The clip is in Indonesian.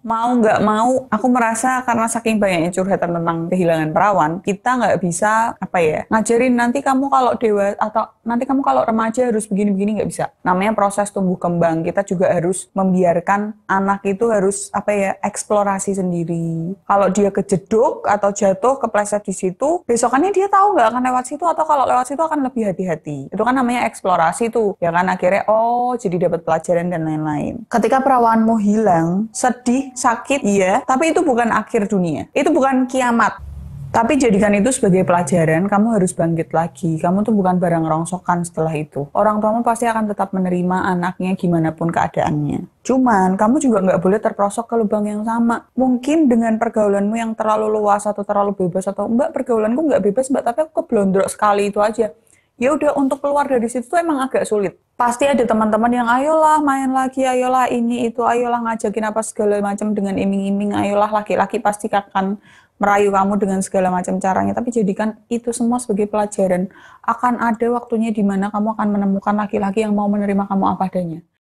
mau nggak mau aku merasa karena saking banyaknya curhatan tentang kehilangan perawan kita nggak bisa apa ya ngajarin nanti kamu kalau dewa atau nanti kamu kalau remaja harus begini-begini nggak bisa namanya proses tumbuh kembang kita juga harus membiarkan anak itu harus apa ya eksplorasi sendiri kalau dia kejeduk atau jatuh kepleset di situ besokannya dia tahu nggak akan lewat situ atau kalau lewat situ akan lebih hati-hati itu kan namanya eksplorasi tuh ya kan akhirnya oh jadi dapat pelajaran dan lain-lain ketika perawanmu hilang sedih sakit, iya, tapi itu bukan akhir dunia. Itu bukan kiamat. Tapi jadikan itu sebagai pelajaran, kamu harus bangkit lagi. Kamu tuh bukan barang rongsokan setelah itu. Orang tuamu pasti akan tetap menerima anaknya gimana pun keadaannya. Cuman, kamu juga nggak boleh terprosok ke lubang yang sama. Mungkin dengan pergaulanmu yang terlalu luas atau terlalu bebas, atau mbak pergaulanku nggak bebas mbak, tapi aku keblondrok sekali itu aja ya udah untuk keluar dari situ tuh emang agak sulit. Pasti ada teman-teman yang ayolah main lagi, ayolah ini itu, ayolah ngajakin apa segala macam dengan iming-iming, ayolah laki-laki pasti akan merayu kamu dengan segala macam caranya. Tapi jadikan itu semua sebagai pelajaran. Akan ada waktunya di mana kamu akan menemukan laki-laki yang mau menerima kamu apa adanya.